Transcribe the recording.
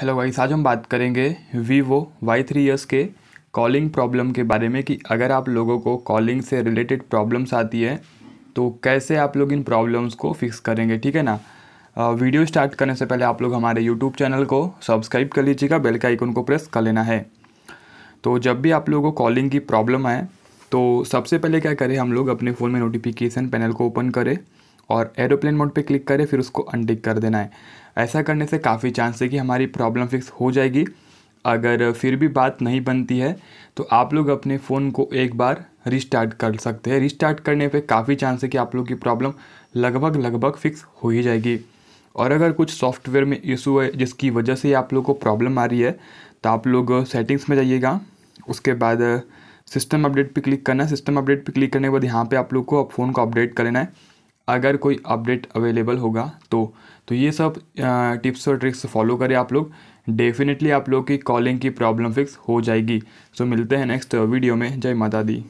hello guys आज हम बात करेंगे वीवो वाई थ्री एस के कॉलिंग प्रॉब्लम के बारे में कि अगर आप लोगों को कॉलिंग से रिलेटेड प्रॉब्लम्स आती है तो कैसे आप लोग इन प्रॉब्लम्स को फिक्स करेंगे ठीक है ना वीडियो स्टार्ट करने से पहले आप लोग हमारे यूट्यूब चैनल को सब्सक्राइब कर लीजिएगा बेल का आइकन को प्रेस कर लेना है तो जब भी आप लोगों को कॉलिंग की प्रॉब्लम आए तो सबसे पहले क्या करें हम लोग अपने फ़ोन में नोटिफिकेशन पैनल को ओपन करें और एरोप्लेन मोड पे क्लिक करें फिर उसको अनटिक कर देना है ऐसा करने से काफ़ी चांस है कि हमारी प्रॉब्लम फिक्स हो जाएगी अगर फिर भी बात नहीं बनती है तो आप लोग अपने फ़ोन को एक बार रिस्टार्ट कर सकते हैं रिस्टार्ट करने पे काफ़ी चांस है कि आप लोग की प्रॉब्लम लगभग लगभग फिक्स हो ही जाएगी और अगर कुछ सॉफ्टवेयर में इशू है जिसकी वजह से आप लोग को प्रॉब्लम आ रही है तो आप लोग सेटिंग्स में जाइएगा उसके बाद सिस्टम अपडेट पर क्लिक करना सिस्टम अपडेट पर क्लिक करने के बाद यहाँ पे आप लोग को फ़ोन को अपडेट कर लेना है अगर कोई अपडेट अवेलेबल होगा तो तो ये सब टिप्स और ट्रिक्स फॉलो करें आप लोग डेफिनेटली आप लोग की कॉलिंग की प्रॉब्लम फिक्स हो जाएगी सो मिलते हैं नेक्स्ट वीडियो में जय माता दी